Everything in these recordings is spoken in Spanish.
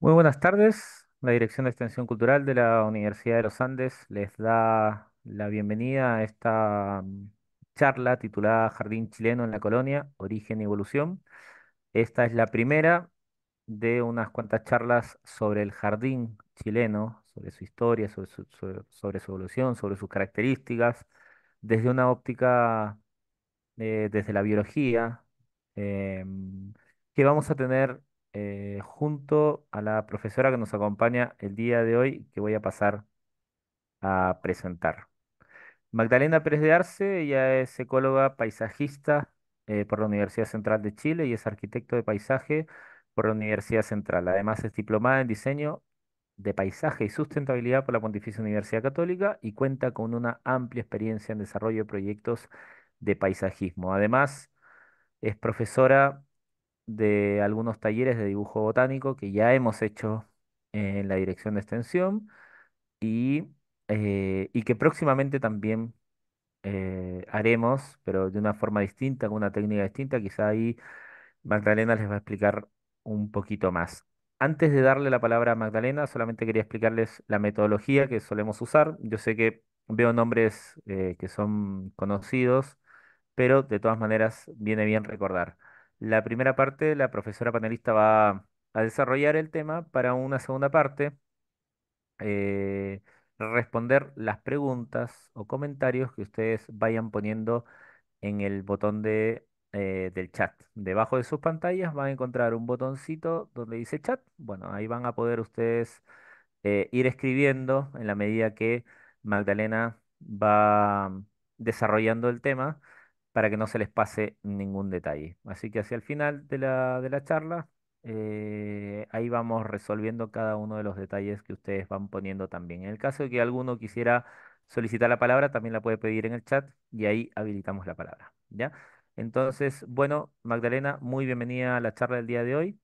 Muy buenas tardes. La Dirección de Extensión Cultural de la Universidad de los Andes les da la bienvenida a esta mm, charla titulada Jardín chileno en la colonia, origen y evolución. Esta es la primera de unas cuantas charlas sobre el jardín chileno, sobre su historia, sobre su, sobre- su evolución, sobre sus características, desde una óptica eh, desde la biología, em, que vamos a tener eh, junto a la profesora que nos acompaña el día de hoy, que voy a pasar a presentar. Magdalena Pérez de Arce, ella es ecóloga paisajista eh, por la Universidad Central de Chile y es arquitecto de paisaje por la Universidad Central. Además es diplomada en diseño de paisaje y sustentabilidad por la Pontificia Universidad Católica y cuenta con una amplia experiencia en desarrollo de proyectos de paisajismo. Además, es profesora de algunos talleres de dibujo botánico que ya hemos hecho en la dirección de extensión y, eh, que próximamente también eh, haremos, pero de una forma distinta, con una técnica distinta. Quizá ahí Magdalena les va a explicar un poquito más. Antes de darle la palabra a Magdalena, solamente quería explicarles la metodología que solemos usar. Yo sé que veo nombres eh, que son conocidos, pero de todas maneras viene bien recordar. La primera parte, la profesora panelista va a desarrollar el tema para una segunda parte, eh, responder las preguntas o comentarios que ustedes vayan poniendo en el botón de, eh, del chat. Debajo de sus pantallas van a encontrar un botoncito donde dice chat. Bueno, ahí van a poder ustedes eh, ir escribiendo en la medida que Magdalena va desarrollando el tema para que no se les pase ningún detalle. Así que hacia el final de la, de la charla, eh, ahí vamos resolviendo cada uno de los detalles que ustedes van poniendo también. En el caso de que alguno quisiera solicitar la palabra, también la puede pedir en el chat y ahí habilitamos la palabra. ¿ya? Entonces, bueno, Magdalena, muy bienvenida a la charla del día de hoy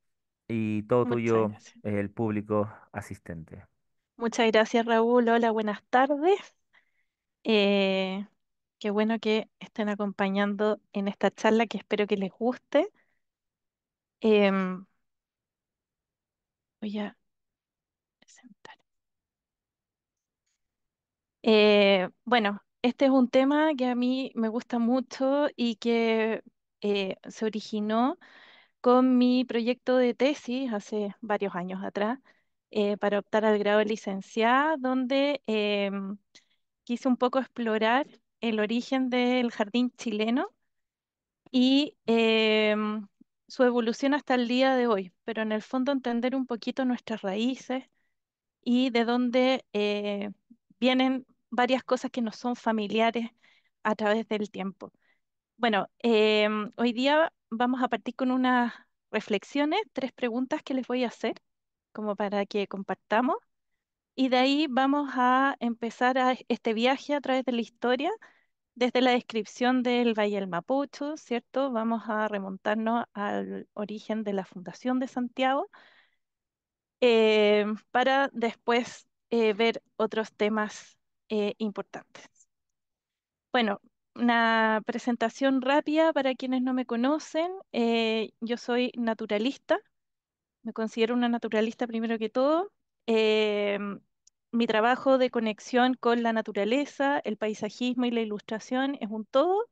y todo tuyo, el público asistente. Muchas gracias, Raúl. Hola, buenas tardes. Eh, Qué bueno que estén acompañando en esta charla que espero que les guste. Em, voy a presentar. Eh, bueno, este es un tema que a mí me gusta mucho y que eh, se originó con mi proyecto de tesis hace varios años atrás eh, para optar al grado de licenciada, donde em, quise un poco explorar el origen del jardín chileno y em, su evolución hasta el día de hoy, pero en el fondo entender un poquito nuestras raíces y de dónde eh, vienen varias cosas que nos son familiares a través del tiempo. Bueno, em, hoy día vamos a partir con unas reflexiones, tres preguntas que les voy a hacer, como para que compartamos. Y de ahí vamos a empezar este viaje a través de la historia desde la descripción del Valle del Mapucho, ¿cierto? Vamos a remontarnos al origen de la fundación de Santiago eh, para después eh, ver otros temas eh, importantes. Bueno, una presentación rápida para quienes no me conocen. yo soy naturalista, me considero una naturalista primero que todo mi trabajo de conexión con la naturaleza, el paisajismo y la ilustración es un todo.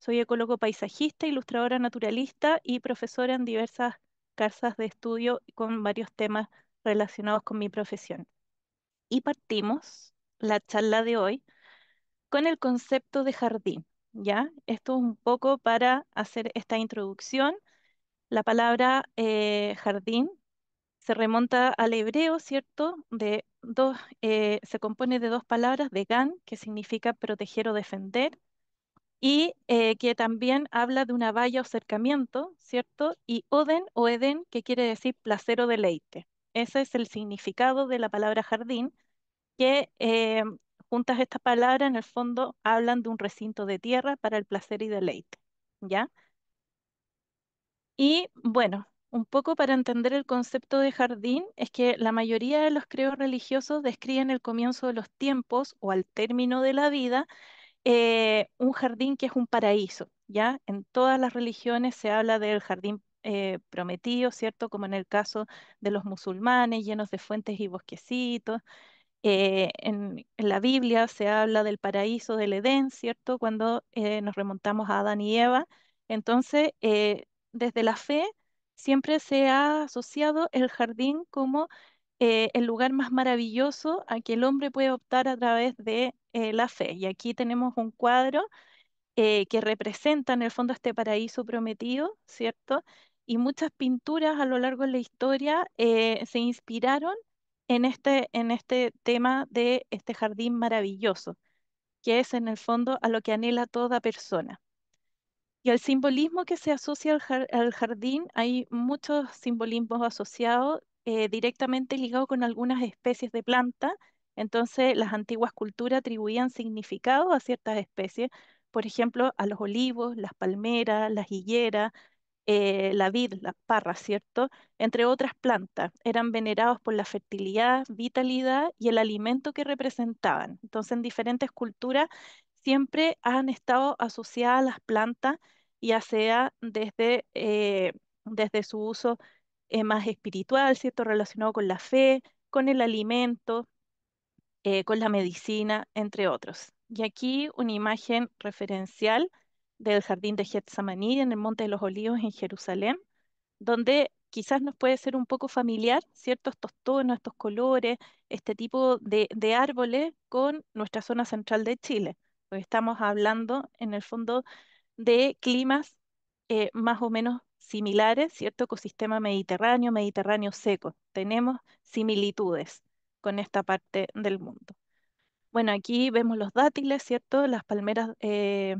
Soy ecólogo paisajista, ilustradora naturalista y profesora en diversas casas de estudio con varios temas relacionados con mi profesión. Y partimos la charla de hoy con el concepto de jardín, ¿ya? Esto es un poco para hacer esta introducción. La palabra eh, jardín se remonta al hebreo, ¿cierto? De dos, eh, se compone de dos palabras, de GAN, que significa proteger o defender, y eh, que también habla de una valla o cercamiento, ¿cierto? Y Oden o Eden, que quiere decir placer o deleite. Ese es el significado de la palabra jardín, que eh, juntas estas palabras en el fondo hablan de un recinto de tierra para el placer y deleite, ¿ya? Y bueno, un poco para entender el concepto de jardín es que la mayoría de los creos religiosos describen el comienzo de los tiempos o al término de la vida eh, un jardín que es un paraíso, ¿ya? En todas las religiones se habla del jardín eh, prometido, ¿cierto? Como en el caso de los musulmanes, llenos de fuentes y bosquecitos. Eh, en, la Biblia se habla del paraíso del Edén, ¿cierto? Cuando nos remontamos a Adán y Eva. Entonces, desde la fe siempre se ha asociado el jardín como eh, el lugar más maravilloso a que el hombre puede optar a través de eh, la fe. Y aquí tenemos un cuadro eh, que representa en el fondo este paraíso prometido, ¿cierto? Y muchas pinturas a lo largo de la historia se inspiraron en este, en este tema de este jardín maravilloso, que es en el fondo a lo que anhela toda persona el simbolismo que se asocia al, jardín, hay muchos simbolismos asociados eh, directamente ligados con algunas especies de planta. Entonces, las antiguas culturas atribuían significado a ciertas especies, por ejemplo, a los olivos, las palmeras, las higueras, eh, la vid, las parras, ¿cierto? Entre otras plantas. Eran venerados por la fertilidad, vitalidad y el alimento que representaban. Entonces, en diferentes culturas siempre han estado asociadas las plantas ya sea desde, eh, desde su uso eh, más espiritual, ¿cierto? Relacionado con la fe, con el alimento, eh, con la medicina, entre otros. Y aquí una imagen referencial del jardín de Getsemaní en el Monte de los Olivos en Jerusalén, donde quizás nos puede ser un poco familiar, ciertos Estos tonos, estos colores, este tipo de, de árboles con nuestra zona central de Chile. Pues estamos hablando, en el fondo, de climas eh, más o menos similares, ¿cierto? Ecosistema mediterráneo, mediterráneo seco. Tenemos similitudes con esta parte del mundo. Bueno, aquí vemos los dátiles, ¿cierto? Las palmeras, eh,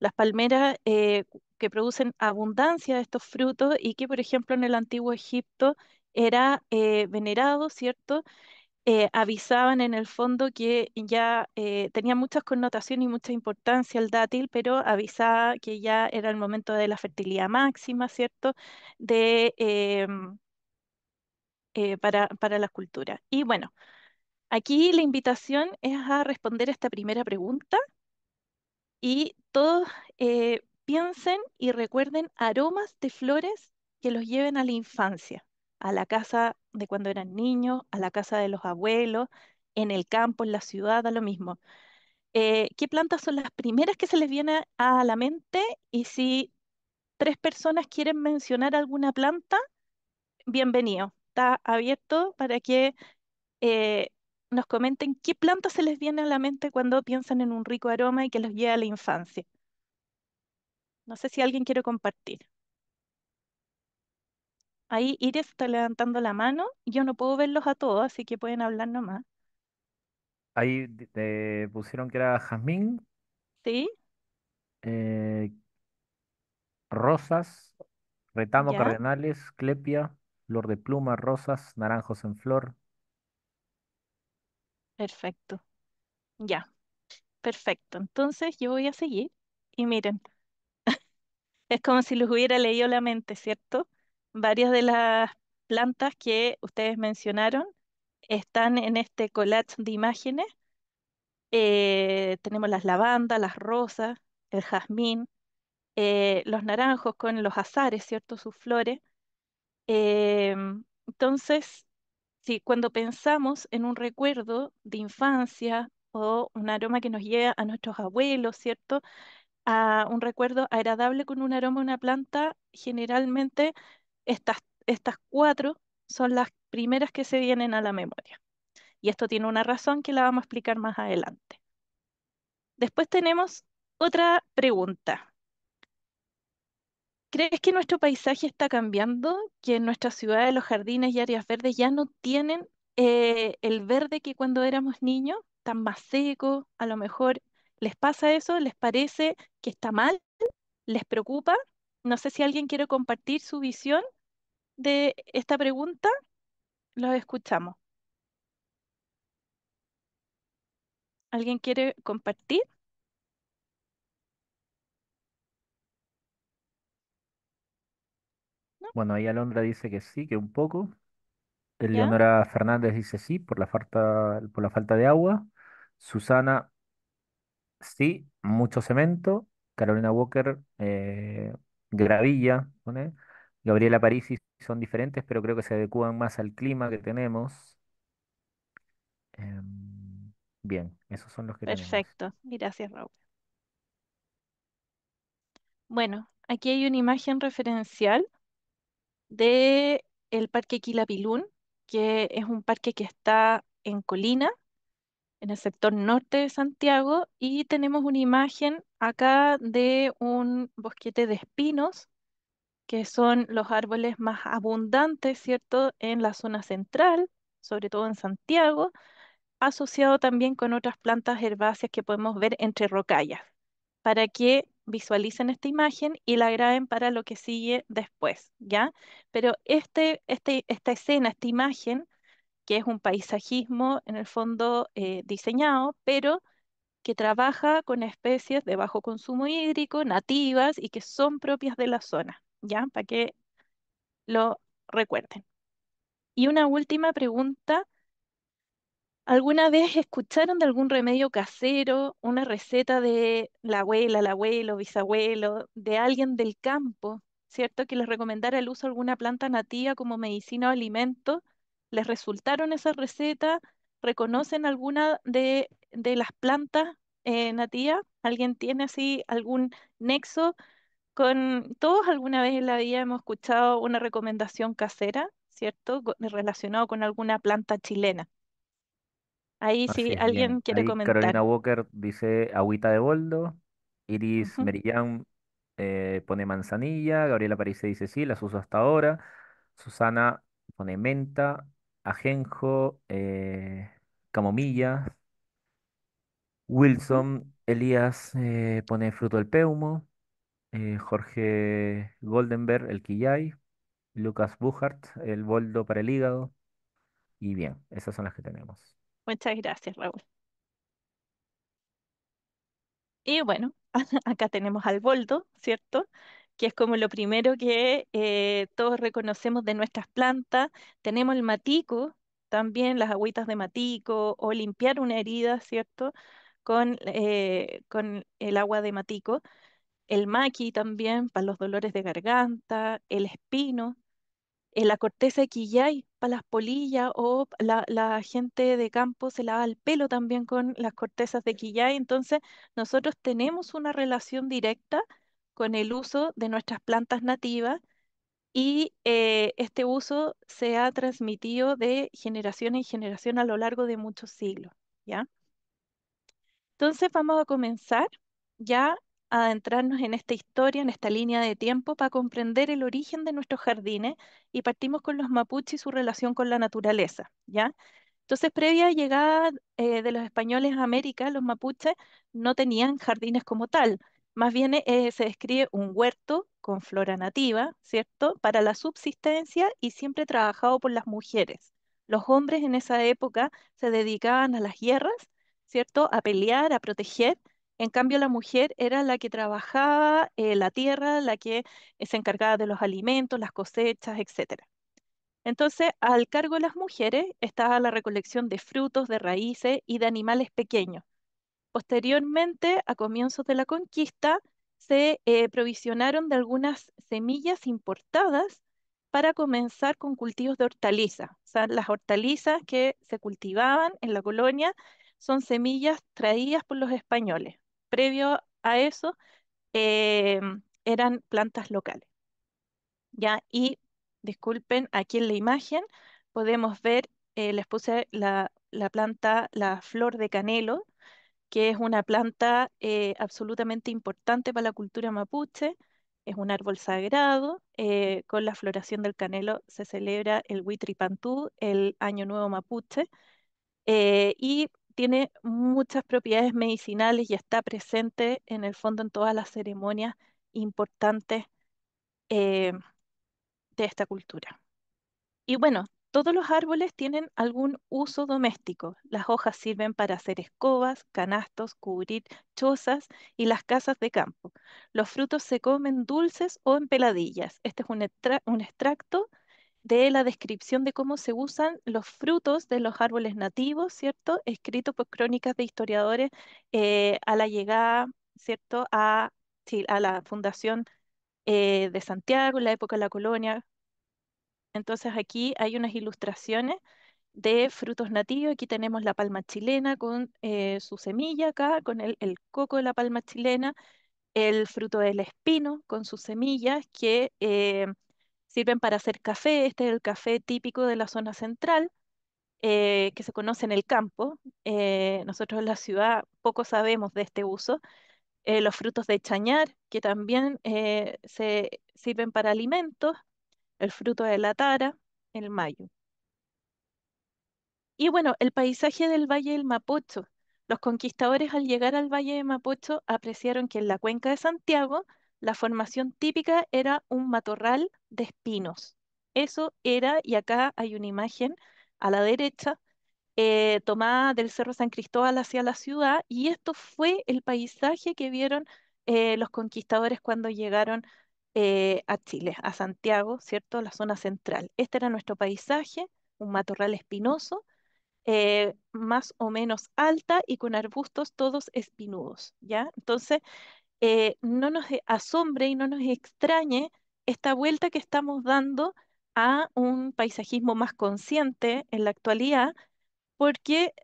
las palmeras eh, que producen abundancia de estos frutos y que, por ejemplo, en el antiguo Egipto era venerado, ¿cierto? Eh, avisaban en el fondo que ya eh, tenía muchas connotaciones y mucha importancia el dátil, pero avisaba que ya era el momento de la fertilidad máxima, ¿cierto? De, em, eh, para, para las culturas. Y bueno, aquí la invitación es a responder a esta primera pregunta y todos piensen y recuerden aromas de flores que los lleven a la infancia a la casa de cuando eran niños, a la casa de los abuelos, en el campo, en la ciudad, a lo mismo. Eh, ¿Qué plantas son las primeras que se les viene a la mente? Y si tres personas quieren mencionar alguna planta, bienvenido. Está abierto para que eh, nos comenten qué plantas se les viene a la mente cuando piensan en un rico aroma y que los lleva a la infancia. No sé si alguien quiere compartir. Ahí Iris está levantando la mano. Yo no puedo verlos a todos, así que pueden hablar nomás. Ahí te pusieron que era Jazmín, ¿Sí? Eh, Rosas, Retamo Cardenales, Clepia, Flor de Pluma, Rosas, Naranjos en Flor. Perfecto. Ya. Perfecto. Entonces yo voy a seguir. Y miren, es como si los hubiera leído la mente, ¿cierto? varias de las plantas que ustedes mencionaron están en este collage de imágenes. Eh, tenemos las lavandas, las rosas, el jazmín, eh, los naranjos con los azares, ¿cierto? Sus flores. Em, entonces, si cuando pensamos en un recuerdo de infancia o un aroma que nos lleva a nuestros abuelos, ¿cierto? A un recuerdo agradable con un aroma, una planta, generalmente estas, cuatro son las primeras que se vienen a la memoria. Y esto tiene una razón que la vamos a explicar más adelante. Después tenemos otra pregunta. ¿Crees que nuestro paisaje está cambiando? ¿Que en nuestras ciudades los jardines y áreas verdes ya no tienen eh, el verde que cuando éramos niños? ¿Tan más seco? ¿A lo mejor les pasa eso? ¿Les parece que está mal? ¿Les preocupa? No sé si alguien quiere compartir su visión de esta pregunta. Los escuchamos. ¿Alguien quiere compartir? Bueno, ahí Alondra dice que sí, que un poco. Eleonora Fernández dice sí por la falta, por la falta de agua. Susana, sí, mucho cemento. Carolina Walker, eh, Gravilla, ¿vale? Gabriela Parisi son diferentes, pero creo que se adecúan más al clima que tenemos. Em, bien, esos son los que tenemos. Perfecto, gracias Raúl. Bueno, aquí hay una imagen referencial de el Parque Quilapilún, que es un parque que está en colina en el sector norte de Santiago y tenemos una imagen acá de un bosquete de espinos, que son los árboles más abundantes, ¿cierto?, en la zona central, sobre todo en Santiago, asociado también con otras plantas herbáceas que podemos ver entre rocallas, para que visualicen esta imagen y la graben para lo que sigue después, ¿ya? Pero este, este esta escena, esta imagen, que es un paisajismo en el fondo eh, diseñado, pero que trabaja con especies de bajo consumo hídrico, nativas y que son propias de la zona, ¿ya? Para que lo recuerden. Y una última pregunta. ¿Alguna vez escucharon de algún remedio casero, una receta de la abuela, el abuelo, bisabuelo, de alguien del campo, ¿cierto? Que les recomendara el uso de alguna planta nativa como medicina o alimento les resultaron esas recetas, reconocen alguna de, las plantas eh, alguien tiene así algún nexo con, todos alguna vez en la vida hemos escuchado una recomendación casera, ¿cierto? Relacionado con alguna planta chilena. Ahí sí, alguien quiere comentar. Carolina Walker dice agüita de boldo, Iris Merillán eh, pone manzanilla, Gabriela París dice sí, las uso hasta ahora, Susana pone menta, ajenjo, eh, camomilla, Wilson, Elías eh, pone fruto del peumo, eh, Jorge Goldenberg, el quillay, Lucas Buchart, el boldo para el hígado, y bien, esas son las que tenemos. Muchas gracias, Raúl. Y bueno, acá tenemos al boldo, ¿cierto? que es como lo primero que eh, todos reconocemos de nuestras plantas. Tenemos el matico, también las agüitas de matico o limpiar una herida, ¿cierto? Con, eh, con el agua de matico. El maqui también para los dolores de garganta, el espino, eh, la corteza de quillay para las polillas o la, la, gente de campo se lava el pelo también con las cortezas de quillay. Entonces, nosotros tenemos una relación directa con el uso de nuestras plantas nativas y eh, este uso se ha transmitido de generación en generación a lo largo de muchos siglos, ¿ya? Entonces vamos a comenzar ya a adentrarnos en esta historia, en esta línea de tiempo, para comprender el origen de nuestros jardines y partimos con los mapuches y su relación con la naturaleza, ¿ya? Entonces, previa llegada eh, de los españoles a América, los mapuches no tenían jardines como tal, más bien eh, eh, se describe un huerto con flora nativa, ¿cierto? Para la subsistencia y siempre trabajado por las mujeres. Los hombres en esa época se dedicaban a las guerras, ¿cierto? A pelear, a proteger. En cambio, la mujer era la que trabajaba eh, la tierra, la que es se encargaba de los alimentos, las cosechas, etc. Entonces, al cargo de las mujeres estaba la recolección de frutos, de raíces y de animales pequeños, Posteriormente, a comienzos de la conquista, se eh, provisionaron de algunas semillas importadas para comenzar con cultivos de hortalizas. sea, las hortalizas que se cultivaban en la colonia son semillas traídas por los españoles. Previo a eso, eh, eran plantas locales. ¿ya? Y disculpen, aquí en la imagen podemos ver, eh, les puse la planta, la flor de canelo, que es una planta eh, absolutamente importante para la cultura mapuche, es un árbol sagrado, eh, con la floración del canelo se celebra el Huitripantú, el Año Nuevo Mapuche, eh, y tiene muchas propiedades medicinales y está presente en el fondo en todas las ceremonias importantes de esta cultura. Y bueno, todos los árboles tienen algún uso doméstico. Las hojas sirven para hacer escobas, canastos, cubrir chozas y las casas de campo. Los frutos se comen dulces o en peladillas. Este es un, extracto de la descripción de cómo se usan los frutos de los árboles nativos, ¿cierto? Escrito por crónicas de historiadores eh, a la llegada, ¿cierto? A, la fundación eh, de Santiago, en la época de la colonia, entonces aquí hay unas ilustraciones de frutos nativos. Aquí tenemos la palma chilena con eh, su semilla acá, con el, coco de la palma chilena, el fruto del espino con sus semillas que eh, sirven para hacer café. Este es el café típico de la zona central. Eh, que se conoce en el campo. nosotros en la ciudad poco sabemos de este uso. los frutos de chañar, que también se sirven para alimentos el fruto de la tara, el mayo. Y bueno, el paisaje del Valle del Mapocho. Los conquistadores al llegar al Valle del Mapocho apreciaron que en la cuenca de Santiago la formación típica era un matorral de espinos. Eso era, y acá hay una imagen a la derecha, eh, tomada del Cerro San Cristóbal hacia la ciudad, y esto fue el paisaje que vieron eh, los conquistadores cuando llegaron eh, a Chile, a Santiago, ¿cierto? La zona central. Este era nuestro paisaje, un matorral espinoso, eh, más o menos alta y con arbustos todos espinudos, ¿ya? Entonces, eh, no nos e, asombre y no nos extrañe esta vuelta que estamos dando a un paisajismo más consciente en la actualidad, porque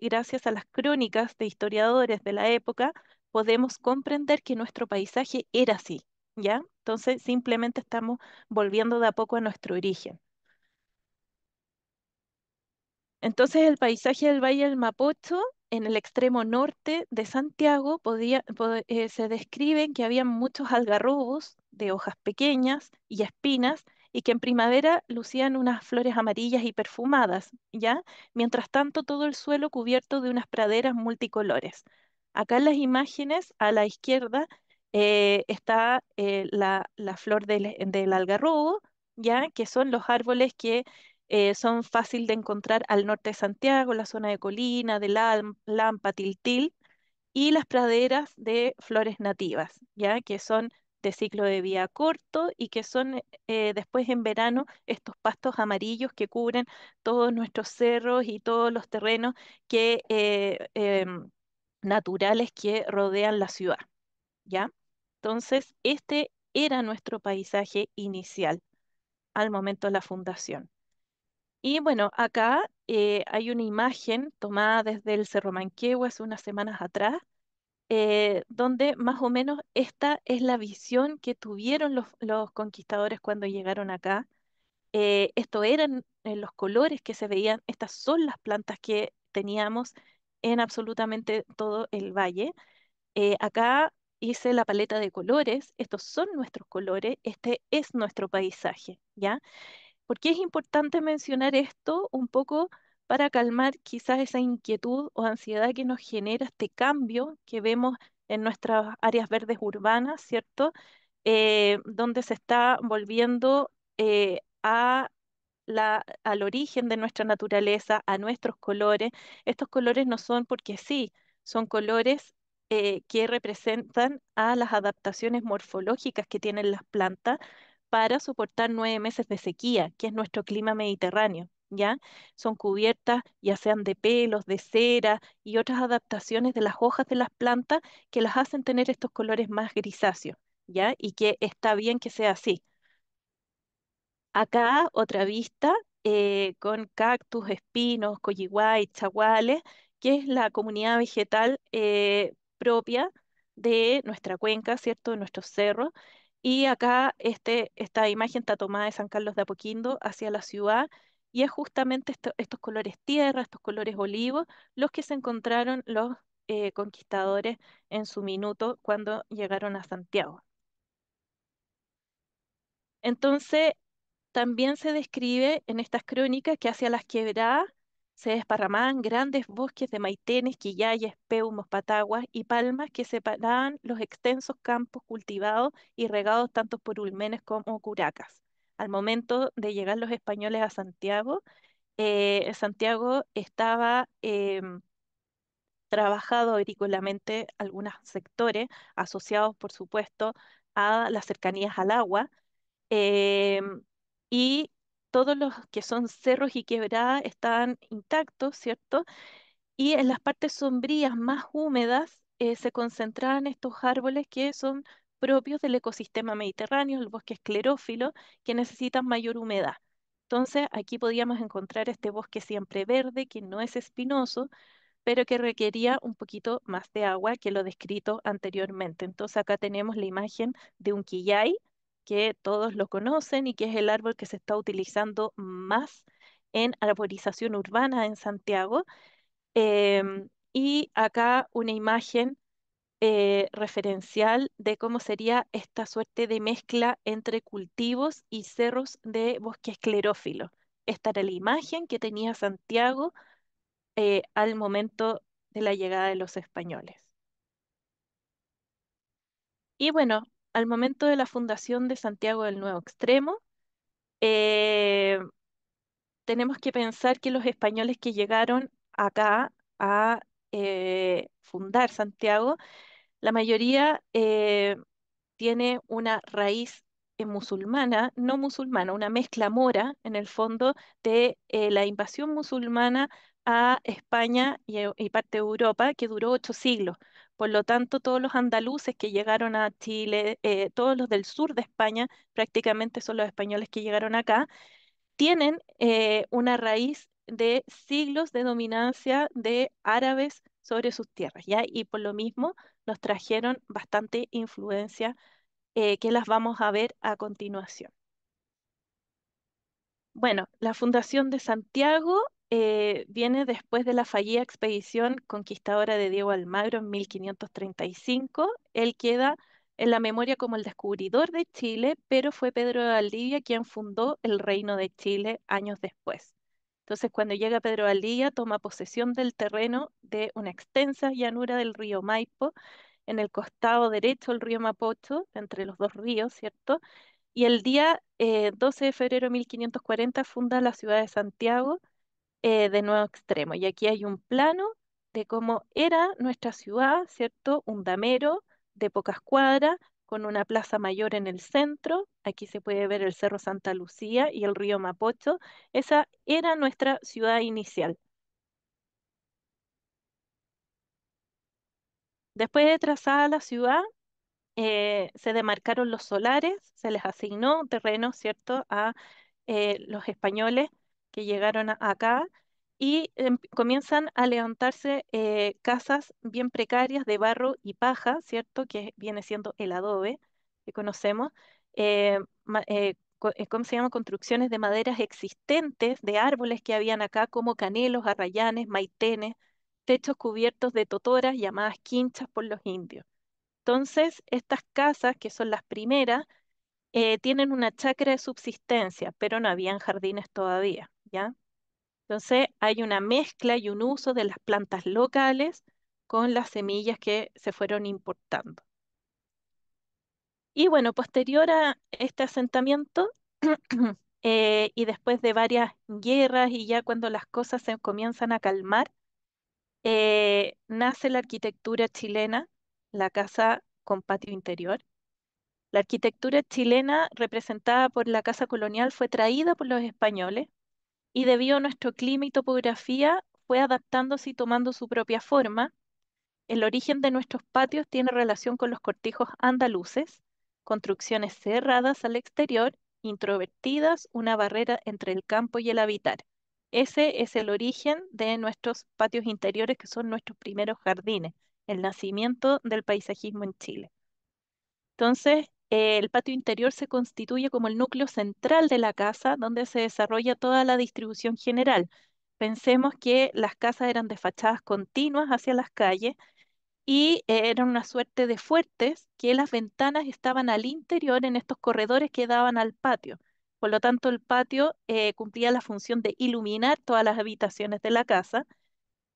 gracias a las crónicas de historiadores de la época podemos comprender que nuestro paisaje era así, ¿ya? Entonces simplemente estamos volviendo de a poco a nuestro origen. Entonces el paisaje del Valle del Mapocho en el extremo norte de Santiago podía, eh, se describen que había muchos algarrobos de hojas pequeñas y espinas y que en primavera lucían unas flores amarillas y perfumadas, ¿ya? Mientras tanto todo el suelo cubierto de unas praderas multicolores. Acá en las imágenes a la izquierda eh, está eh, la, flor del, algarrobo, ¿ya? que son los árboles que eh, son fácil de encontrar al norte de Santiago, la zona de Colina, de Lampa, Tiltil, y las praderas de flores nativas, ¿ya? que son de ciclo de vida corto y que son después en verano estos pastos amarillos que cubren todos nuestros cerros y todos los terrenos que, em, naturales que rodean la ciudad. ¿ya? Entonces, este era nuestro paisaje inicial al momento de la fundación. Y bueno, acá eh, hay una imagen tomada desde el Cerro Manquehue hace unas semanas atrás, eh, donde más o menos esta es la visión que tuvieron los, conquistadores cuando llegaron acá. Eh, esto eran los colores que se veían, estas son las plantas que teníamos en absolutamente todo el valle. acá hice la paleta de colores, estos son nuestros colores, este es nuestro paisaje, ¿ya? Porque es importante mencionar esto un poco para calmar quizás esa inquietud o ansiedad que nos genera este cambio que vemos en nuestras áreas verdes urbanas, ¿cierto? Eh, donde se está volviendo eh, a la, al origen de nuestra naturaleza, a nuestros colores. Estos colores no son porque sí, son colores eh, que representan a las adaptaciones morfológicas que tienen las plantas para soportar nueve meses de sequía, que es nuestro clima mediterráneo. ¿Ya? Son cubiertas ya sean de pelos, de cera y otras adaptaciones de las hojas de las plantas que las hacen tener estos colores más grisáceos, ¿ya? Y que está bien que sea así. Acá otra vista eh, con cactus, espinos, coyiguay, chaguales, que es la comunidad vegetal eh, propia de nuestra cuenca, ¿cierto? De nuestro cerro, Y acá este, esta imagen está tomada de San Carlos de Apoquindo hacia la ciudad y es justamente estos colores tierra, estos colores olivos, los que se encontraron los eh, conquistadores en su minuto cuando llegaron a Santiago. Entonces, también se describe en estas crónicas que hacia las quebradas se desparramaban grandes bosques de maitenes, quillayas, peumos, pataguas y palmas que separaban los extensos campos cultivados y regados tanto por ulmenes como curacas. Al momento de llegar los españoles a Santiago, eh, Santiago estaba em, trabajado agrícolamente algunos sectores, asociados, por supuesto, a las cercanías al agua, em, y todos los que son cerros y quebradas están intactos, ¿cierto? Y en las partes sombrías más húmedas eh, se concentran estos árboles que son propios del ecosistema mediterráneo, el bosque esclerófilo, que necesitan mayor humedad. Entonces, aquí podíamos encontrar este bosque siempre verde, que no es espinoso, pero que requería un poquito más de agua que lo descrito anteriormente. Entonces, acá tenemos la imagen de un quillay, que todos lo conocen y que es el árbol que se está utilizando más en arborización urbana en Santiago. Em, y acá una imagen eh, referencial de cómo sería esta suerte de mezcla entre cultivos y cerros de bosque esclerófilo. Esta era la imagen que tenía Santiago eh, al momento de la llegada de los españoles. Y bueno, al momento de la fundación de Santiago del Nuevo Extremo, eh, tenemos que pensar que los españoles que llegaron acá a eh, fundar Santiago, la mayoría eh, tiene una raíz musulmana, no musulmana, una mezcla mora en el fondo de la invasión musulmana a España y, parte de Europa, que duró ocho siglos. Por lo tanto, todos los andaluces que llegaron a Chile, eh, todos los del sur de España, prácticamente son los españoles que llegaron acá, tienen eh, una raíz de siglos de dominancia de árabes sobre sus tierras, ¿ya? Y por lo mismo nos trajeron bastante influencia eh, que las vamos a ver a continuación. Bueno, la fundación de Santiago eh, viene después de la fallida expedición conquistadora de Diego Almagro en 1535. Él queda en la memoria como el descubridor de Chile, pero fue Pedro de Valdivia quien fundó el Reino de Chile años después. Entonces, cuando llega Pedro de Valdivia, toma posesión del terreno de una extensa llanura del río Maipo, en el costado derecho del río Mapocho, entre los dos ríos, ¿cierto? Y el día 12 eh, de febrero de 1540 funda la ciudad de Santiago, eh, de nuevo extremo. Y aquí hay un plano de cómo era nuestra ciudad, ¿cierto? Un damero de pocas cuadras, con una plaza mayor en el centro. Aquí se puede ver el Cerro Santa Lucía y el río Mapocho. Esa era nuestra ciudad inicial. Después de trazada la ciudad, eh, se demarcaron los solares, se les asignó terreno, ¿cierto?, a eh, los españoles que llegaron acá y em, comienzan a levantarse eh, casas bien precarias de barro y paja, ¿cierto? Que viene siendo el adobe que conocemos. Eh, eh, ¿Cómo se llaman Construcciones de maderas existentes, de árboles que habían acá, como canelos, arrayanes, maitenes, techos cubiertos de totoras llamadas quinchas por los indios. Entonces, estas casas, que son las primeras, tienen una chacra de subsistencia, pero no habían jardines todavía. ¿ya? Entonces hay una mezcla y un uso de las plantas locales con las semillas que se fueron importando. Y bueno, posterior a este asentamiento eh, y después de varias guerras y ya cuando las cosas se comienzan a calmar, eh, nace la arquitectura chilena, la casa con patio interior. La arquitectura chilena representada por la Casa Colonial fue traída por los españoles y debido a nuestro clima y topografía fue adaptándose y tomando su propia forma. El origen de nuestros patios tiene relación con los cortijos andaluces, construcciones cerradas al exterior, introvertidas, una barrera entre el campo y el habitar. Ese es el origen de nuestros patios interiores, que son nuestros primeros jardines, el nacimiento del paisajismo en Chile. Entonces, el patio interior se constituye como el núcleo central de la casa, donde se desarrolla toda la distribución general. Pensemos que las casas eran de fachadas continuas hacia las calles y eh, eran una suerte de fuertes que las ventanas estaban al interior en estos corredores que daban al patio. Por lo tanto, el patio eh, cumplía la función de iluminar todas las habitaciones de la casa.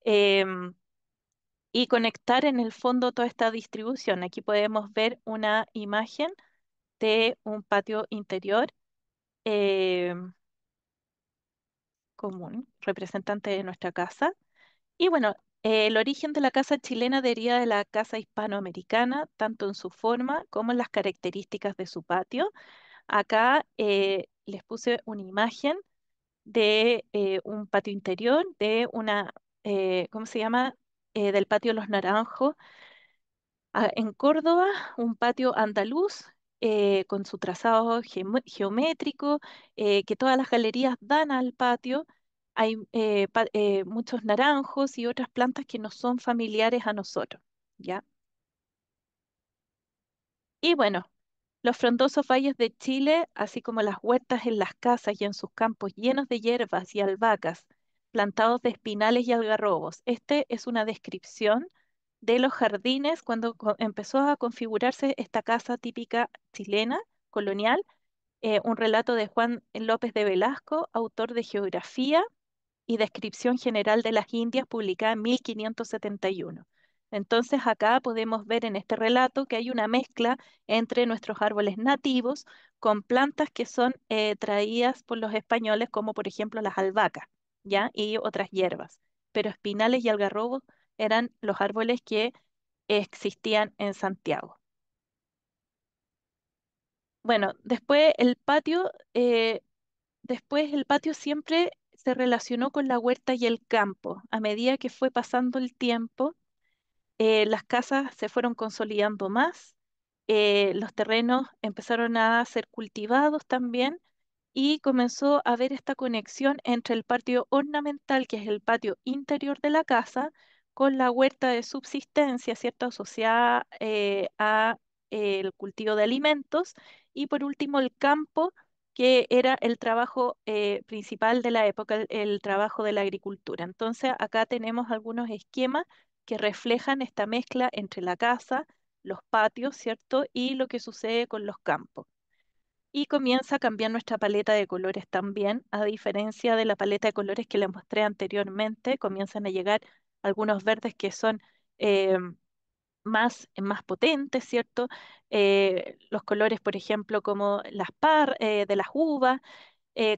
Em, y conectar en el fondo toda esta distribución. Aquí podemos ver una imagen de un patio interior eh, común, representante de nuestra casa. Y bueno, eh, el origen de la casa chilena deriva de la casa hispanoamericana, tanto en su forma como en las características de su patio. Acá eh, les puse una imagen de un patio interior, de una, ¿cómo se llama? Eh, del patio Los Naranjos en Córdoba, un patio andaluz eh, con su trazado geométrico, eh, que todas las galerías dan al patio. Hay muchos naranjos y otras plantas que no son familiares a nosotros, ¿ya? Y bueno, los frondosos valles de Chile, así como las huertas en las casas y en sus campos llenos de hierbas y albahacas, plantados de espinales y algarrobos. Este es una descripción de los jardines cuando empezó a configurarse esta casa típica chilena, colonial, eh, un relato de Juan López de Velasco, autor de Geografía y Descripción General de las Indias, publicada en 1571. Entonces acá podemos ver en este relato que hay una mezcla entre nuestros árboles nativos con plantas que son eh, traídas por los españoles, como por ejemplo las albahacas. Y otras hierbas. Pero espinales y algarrobos eran los árboles que existían en Santiago. Bueno, después el patio, eh, después el patio siempre se relacionó con la huerta y el campo. A medida que fue pasando el tiempo, eh, las casas se fueron consolidando más, eh, los terrenos empezaron a ser cultivados también y comenzó a ver esta conexión entre el patio ornamental, que es el patio interior de la casa, con la huerta de subsistencia, ¿cierto? Asociada al eh, a eh, el cultivo de alimentos y por último el campo, que era el trabajo eh, principal de la época, el, el trabajo de la agricultura. Entonces acá tenemos algunos esquemas que reflejan esta mezcla entre la casa, los patios, ¿cierto? Y lo que sucede con los campos y comienza a cambiar nuestra paleta de colores también. A diferencia de la paleta de colores que les mostré anteriormente, comienzan a llegar algunos verdes que son eh, más, más potentes, ¿cierto? Eh, los colores, por ejemplo, como las par eh, de las uvas,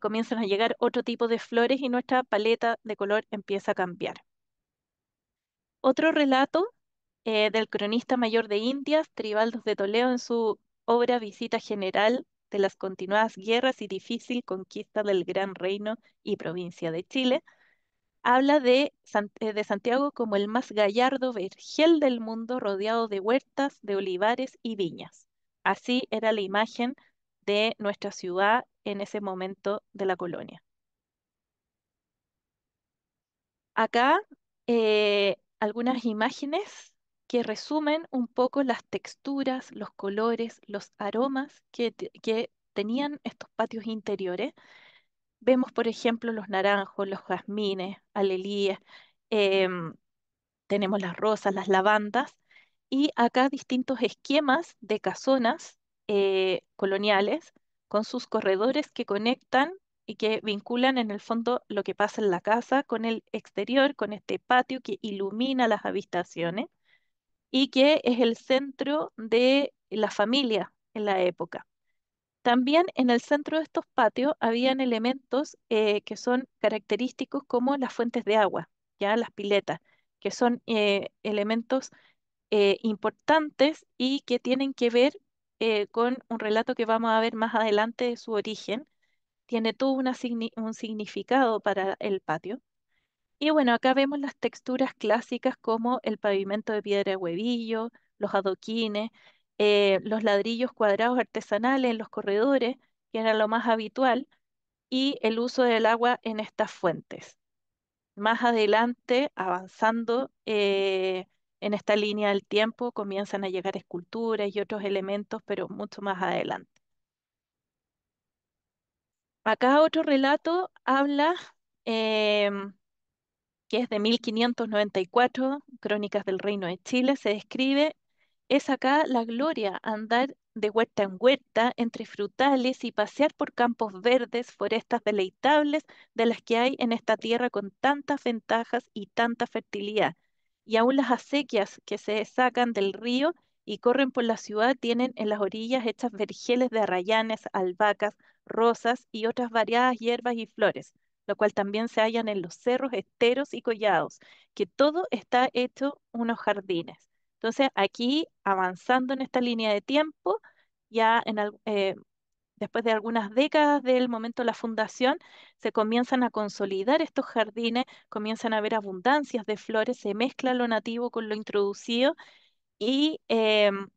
comienzan a llegar otro tipo de flores y nuestra paleta de color empieza a cambiar. Otro relato del cronista mayor de Indias, Tribaldos de Toledo, en su obra Visita General de las continuadas guerras y difícil conquista del Gran Reino y provincia de Chile, habla eh, de, Santiago como el más gallardo vergel del mundo rodeado de huertas, de olivares y viñas. Así era la imagen de nuestra ciudad en ese momento de la colonia. Acá eh, algunas imágenes que resumen un poco las texturas, los colores, los aromas que, tenían estos patios interiores. Vemos, por ejemplo, los naranjos, los jazmines, alelíes, em, tenemos las rosas, las lavandas, y acá distintos esquemas de casonas eh, coloniales con sus corredores que conectan y que vinculan en el fondo lo que pasa en la casa con el exterior, con este patio que ilumina las habitaciones y que es el centro de la familia en la época. También en el centro de estos patios habían elementos eh, que son característicos como las fuentes de agua, ya las piletas, que son eh, elementos eh, importantes y que tienen que ver con un relato que vamos a ver más adelante de su origen. Tiene todo una un significado para el patio. Y bueno, acá vemos las texturas clásicas como el pavimento de piedra de huevillo, los adoquines, eh, los ladrillos cuadrados artesanales en los corredores, que era lo más habitual, y el uso del agua en estas fuentes. Más adelante, avanzando eh, en esta línea del tiempo, comienzan a llegar esculturas y otros elementos, pero mucho más adelante. Acá otro relato habla em, que es de 1594, Crónicas del Reino de Chile, se describe, es acá la gloria, andar de huerta en huerta, entre frutales y pasear por campos verdes, forestas deleitables de las que hay en esta tierra con tantas ventajas y tanta fertilidad. Y aún las acequias que se sacan del río y corren por la ciudad tienen en las orillas hechas vergeles de arrayanes, albahacas, rosas y otras variadas hierbas y flores lo cual también se hallan en los cerros, esteros y collados, que todo está hecho unos jardines. Entonces, aquí, avanzando en esta línea de tiempo, ya en, eh, después de algunas décadas del momento de la fundación, se comienzan a consolidar estos jardines, comienzan a haber abundancias de flores, se mezcla lo nativo con lo introducido y em,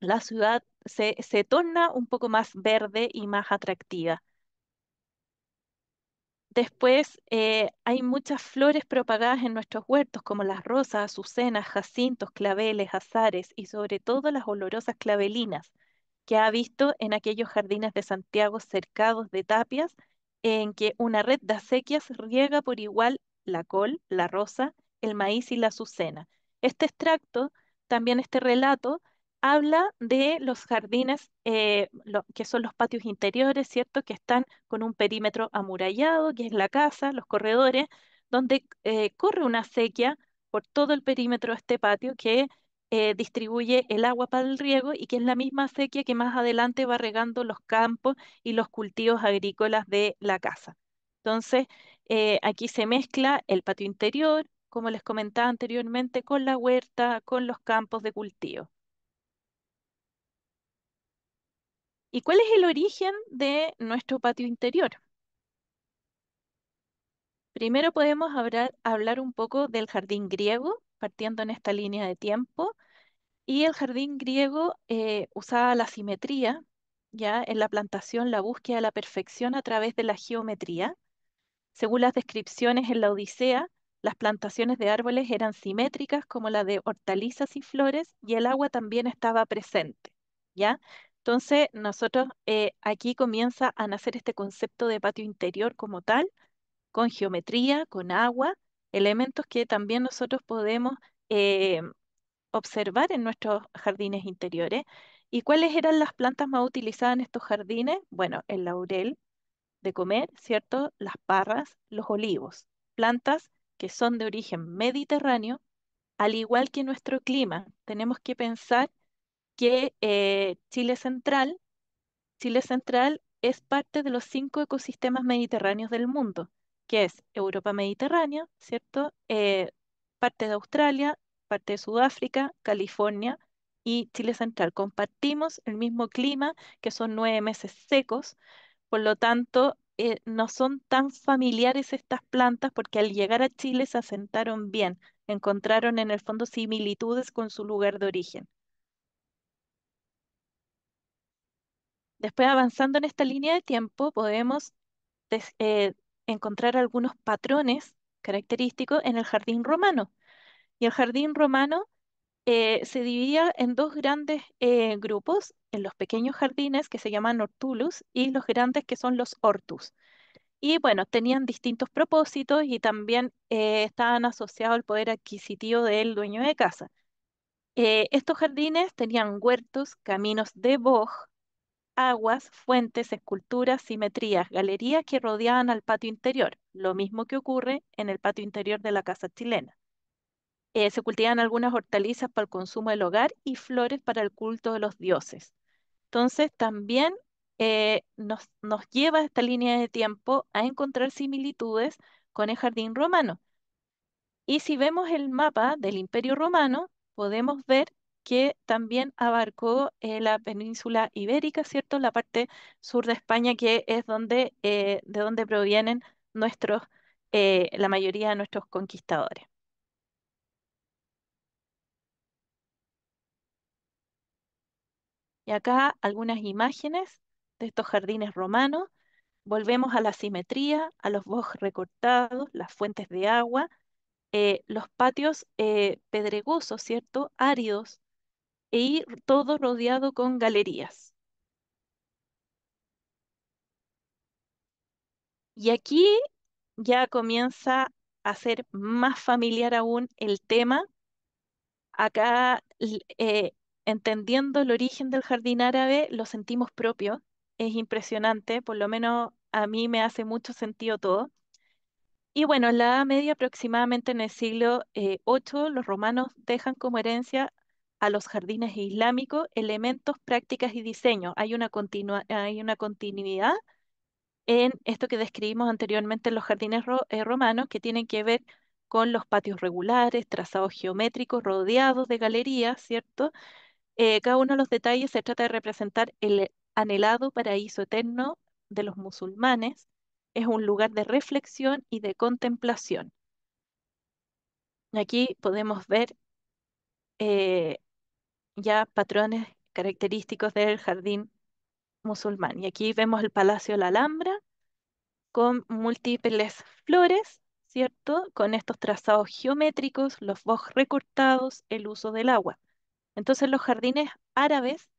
la ciudad se torna un poco más verde y más atractiva. Después eh, hay muchas flores propagadas en nuestros huertos, como las rosas, azucenas, jacintos, claveles, azares y sobre todo las olorosas clavelinas que ha visto en aquellos jardines de Santiago cercados de tapias, en que una red de acequias riega por igual la col, la rosa, el maíz y la azucena. Este extracto, también este relato, habla de los jardines, eh, que son los patios interiores, ¿cierto? Que están con un perímetro amurallado, que es la casa, los corredores, donde eh, corre una acequia por todo el perímetro de este patio que eh, distribuye el agua para el riego y que es la misma acequia que más adelante va regando los campos y los cultivos agrícolas de la casa. Entonces, aquí se mezcla el patio interior, como les comentaba anteriormente, con la huerta, con los campos de cultivo. ¿Y cuál es el origen de nuestro patio interior? Primero podemos hablar, hablar, un poco del jardín griego, partiendo en esta línea de tiempo. Y el jardín griego eh, usaba la simetría, ya en la plantación, la búsqueda de la perfección a través de la geometría. Según las descripciones en la Odisea, las plantaciones de árboles eran simétricas como la de hortalizas y flores y el agua también estaba presente, ¿ya? Entonces, nosotros eh, aquí comienza a nacer este concepto de patio interior como tal, con geometría, con agua, elementos que también nosotros podemos eh, observar en nuestros jardines interiores. ¿Y cuáles eran las plantas más utilizadas en estos jardines? Bueno, el laurel de comer, ¿cierto? Las parras, los olivos, plantas que son de origen mediterráneo, al igual que nuestro clima. Tenemos que pensar que eh, Chile Central, Chile Central es parte de los cinco ecosistemas mediterráneos del mundo, que es Europa Mediterránea, ¿cierto? Eh, parte de Australia, parte de Sudáfrica, California y Chile Central. Compartimos el mismo clima, que son nueve meses secos, por lo tanto, eh, no son tan familiares estas plantas porque al llegar a Chile se asentaron bien, encontraron en el fondo similitudes con su lugar de origen. Después, avanzando en esta línea de tiempo, podemos eh, encontrar algunos patrones característicos en el jardín romano. Y el jardín romano eh, se dividía en dos grandes eh, grupos, en los pequeños jardines que se llaman hortulus y los grandes que son los hortus. Y bueno, tenían distintos propósitos y también estaban asociados al poder adquisitivo del dueño de casa. estos jardines tenían huertos, caminos de boj, aguas, fuentes, esculturas, simetrías, galerías que rodeaban al patio interior, lo mismo que ocurre en el patio interior de la casa chilena. Eh, se cultivan algunas hortalizas para el consumo del hogar y flores para el culto de los dioses. Entonces, también eh, nos, nos lleva esta línea de tiempo a encontrar similitudes con el jardín romano. Y si vemos el mapa del Imperio Romano, podemos ver que también abarcó eh, la península ibérica, ¿cierto? La parte sur de España, que es donde, eh, de donde provienen eh, la mayoría de nuestros conquistadores. Y acá algunas imágenes de estos jardines romanos. Volvemos a la simetría, a los bosques recortados, las fuentes de agua, los patios pedregosos, ¿cierto? Áridos, e ir todo rodeado con galerías. Y aquí ya comienza a ser más familiar aún el tema. Acá, eh, entendiendo el origen del jardín árabe, lo sentimos propio. Es impresionante, por lo menos a mí me hace mucho sentido todo. Y bueno, la Media, aproximadamente en el siglo VIII, eh, los romanos dejan como herencia a los jardines islámicos, elementos, prácticas y diseño. Hay una, hay una continuidad en esto que describimos anteriormente en los jardines eh, romanos, que tienen que ver con los patios regulares, trazados geométricos, rodeados de galerías, ¿cierto? Eh, cada uno de los detalles se trata de representar el anhelado paraíso eterno de los musulmanes. Es un lugar de reflexión y de contemplación. Aquí podemos ver eh, ya patrones característicos del jardín musulmán. Y aquí vemos el Palacio de la Alhambra con múltiples flores, ¿cierto? Con estos trazados geométricos, los bosques recortados, el uso del agua. Entonces los jardines árabes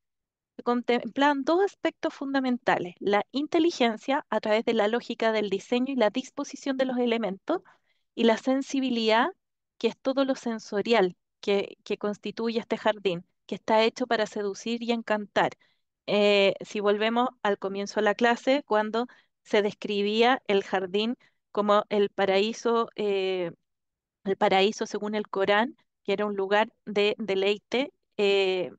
contemplan dos aspectos fundamentales, la inteligencia a través de la lógica del diseño y la disposición de los elementos y la sensibilidad, que es todo lo sensorial que, que constituye este jardín, que está hecho para seducir y encantar. Eh, si volvemos al comienzo de la clase, cuando se describía el jardín como el paraíso, eh, el paraíso según el Corán, que era un lugar de deleite, eh,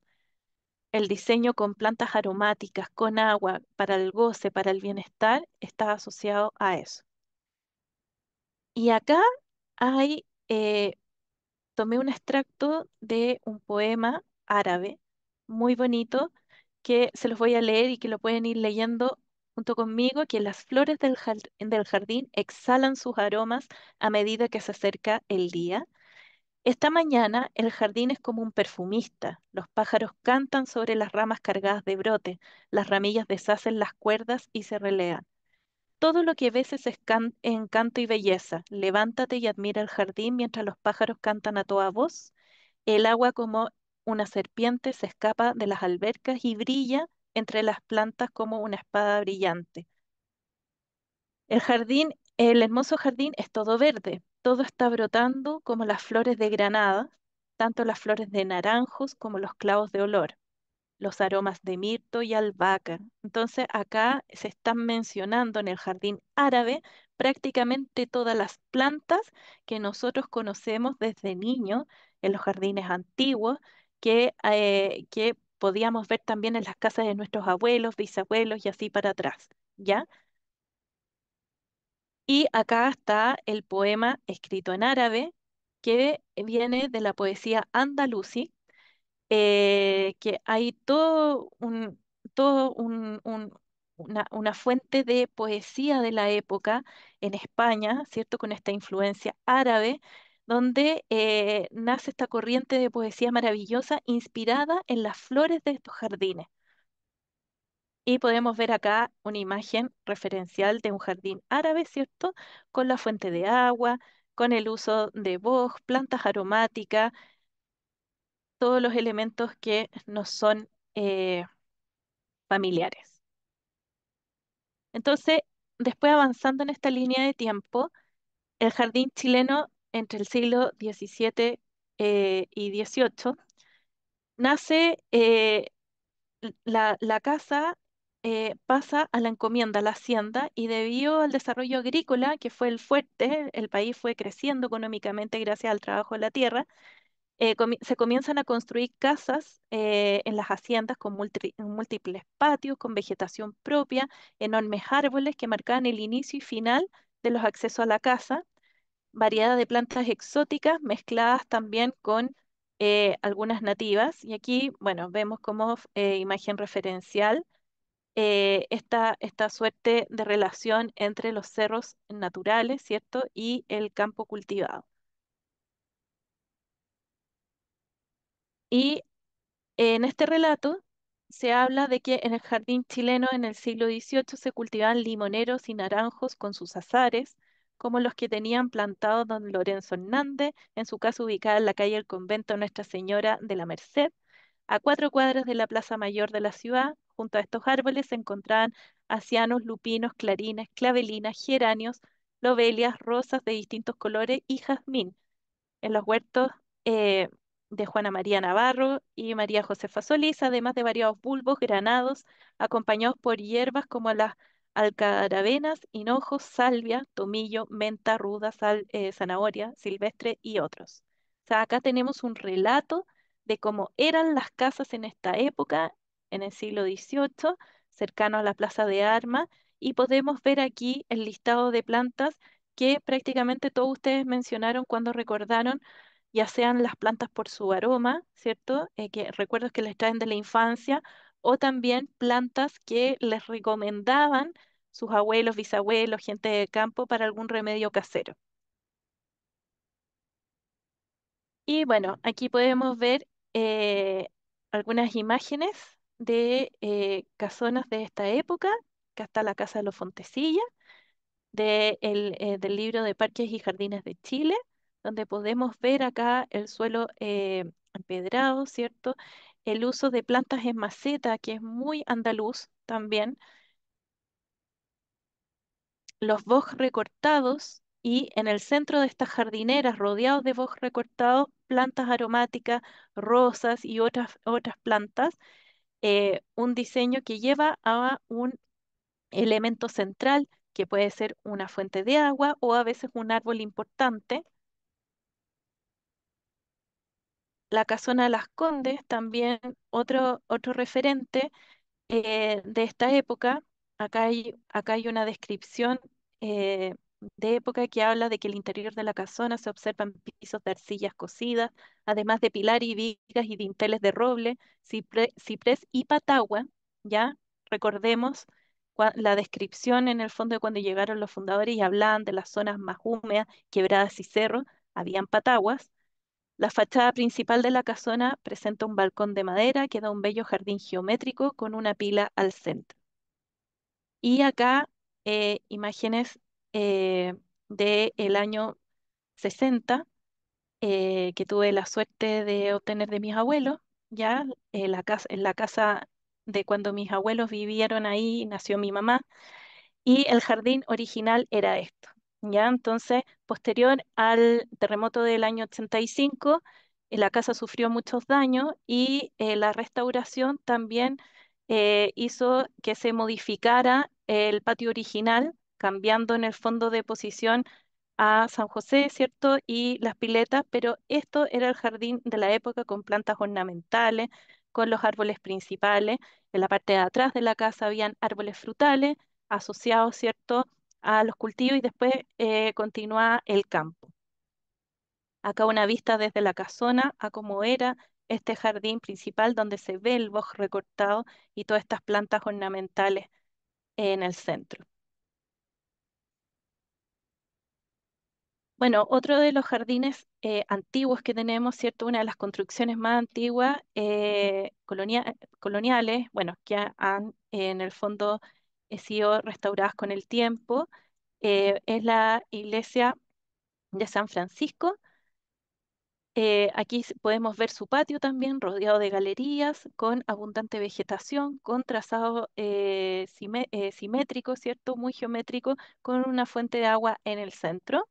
el diseño con plantas aromáticas, con agua, para el goce, para el bienestar, está asociado a eso. Y acá hay, tomé un extracto de un poema árabe, muy bonito, que se los voy a leer y que lo pueden ir leyendo junto conmigo, que las flores del, jardín exhalan sus aromas a medida que se acerca el día. Esta mañana el jardín es como un perfumista. Los pájaros cantan sobre las ramas cargadas de brote, las ramillas deshacen las cuerdas y se relean. Todo lo que ves es encanto y belleza. Levántate y admira el jardín mientras los pájaros cantan a toda voz. El agua como una serpiente se escapa de las albercas y brilla entre las plantas como una espada brillante. El jardín, el hermoso jardín es todo verde, todo está brotando como las flores de granada, tanto las flores de naranjos como los clavos de olor, los aromas de mirto y albahaca. Entonces acá se están mencionando en el jardín árabe prácticamente todas las plantas que nosotros conocemos desde niños en los jardines antiguos eh, que, podíamos ver también en las casas de nuestros abuelos, bisabuelos y así para atrás, ¿ya? Y acá está el poema escrito en árabe, que viene de la poesía andalusí, eh, que hay todo un, todo un, una, una, fuente de poesía de la época en España, ¿cierto? Con esta influencia árabe donde eh, nace esta corriente de poesía maravillosa inspirada en las flores de estos jardines. Y podemos ver acá una imagen referencial de un jardín árabe, ¿cierto? Con la fuente de agua, con el uso de voz, plantas aromáticas, todos los elementos que nos son eh, familiares. Entonces, después avanzando en esta línea de tiempo, el jardín chileno entre el siglo XVII eh, y XVIII, nace eh, la, casa, eh, pasa a la encomienda, la hacienda, y debido al desarrollo agrícola, que fue el fuerte, el país fue creciendo económicamente gracias al trabajo de la tierra, se comienzan a construir casas en las haciendas con múltiples patios, con vegetación propia, enormes árboles que marcaban el inicio y final de los accesos a la casa variedad de plantas exóticas mezcladas también con eh, algunas nativas. Y aquí, bueno, vemos como eh, imagen referencial eh, esta, esta suerte de relación entre los cerros naturales, ¿cierto? Y el campo cultivado. Y en este relato se habla de que en el jardín chileno en el siglo XVIII se cultivaban limoneros y naranjos con sus azares, como los que tenían plantado don Lorenzo Hernández, en su casa ubicada en la calle del convento Nuestra Señora de la Merced. A cuatro cuadras de la Plaza Mayor de la ciudad, junto a estos árboles se encontraban acianos, lupinos, clarines, clavelinas, geranios, lobelias, rosas de distintos colores y jazmín. En los huertos eh, de Juana María Navarro y María Josefa Solís, además de variados bulbos granados, acompañados por hierbas como las alcarabenas, hinojos, salvia, tomillo, menta, ruda, eh, zanahoria, silvestre y otros. sea, acá tenemos un relato de cómo eran las casas en esta época, en el siglo XVIII, cercano a la Plaza de Armas, y podemos ver aquí el listado de plantas que prácticamente todos ustedes mencionaron cuando recordaron, ya sean las plantas por su aroma, ¿cierto? Eh, que recuerdos que les traen de la infancia, o también plantas que les recomendaban sus abuelos, bisabuelos, gente de campo para algún remedio casero. Y bueno, aquí podemos ver eh, algunas imágenes de eh, casonas de esta época, que está la Casa de los Fontecillas, eh, del libro de Parques y Jardines de Chile, donde podemos ver acá el suelo empedrado, ¿cierto? el uso de plantas en maceta, que es muy andaluz también, los bosques recortados y en el centro de estas jardineras, rodeados de bosques recortados, plantas aromáticas, rosas y otras, otras plantas, eh, un diseño que lleva a un elemento central que puede ser una fuente de agua o a veces un árbol importante la casona de las Condes, también otro, otro referente eh, de esta época. Acá hay, una descripción eh, de época que habla de que el interior de la casona se observan pisos de arcillas cocidas, además de pilar y vigas y dinteles de roble, ciprés y patagua, ¿ya? Recordemos la descripción en el fondo de cuando llegaron los fundadores y hablaban de las zonas más húmedas, quebradas y cerros, habían pataguas, la fachada principal de la casona presenta un balcón de madera que da un bello jardín geométrico con una pila al centro. Y acá eh, imágenes eh, del año 60 eh, que tuve la suerte de obtener de mis abuelos, ya la casa, en la casa de cuando mis abuelos vivieron ahí, nació mi mamá, y el jardín original era esto. ¿ya? Entonces, posterior al terremoto del año 85, eh, la casa sufrió muchos daños y eh, la restauración también eh, hizo que se modificara el patio original, cambiando en el fondo de posición a San José, ¿cierto? Y las piletas, pero esto era el jardín de la época con plantas ornamentales, con los árboles principales. En la parte de atrás de la casa habían árboles frutales asociados, ¿cierto? a los cultivos y después eh, continúa el campo. Acá una vista desde la casona a cómo era este jardín principal donde se ve el bosque recortado y todas estas plantas ornamentales en el centro. Bueno, otro de los jardines eh, antiguos que tenemos, ¿cierto? Una de las construcciones más antiguas eh, coloniales, bueno, que han en el fondo sido restauradas con el tiempo, eh, es la iglesia de San Francisco. Eh, aquí podemos ver su patio también, rodeado de galerías, con abundante vegetación, con trazado eh, simétrico, ¿cierto? Muy geométrico, con una fuente de agua en el centro.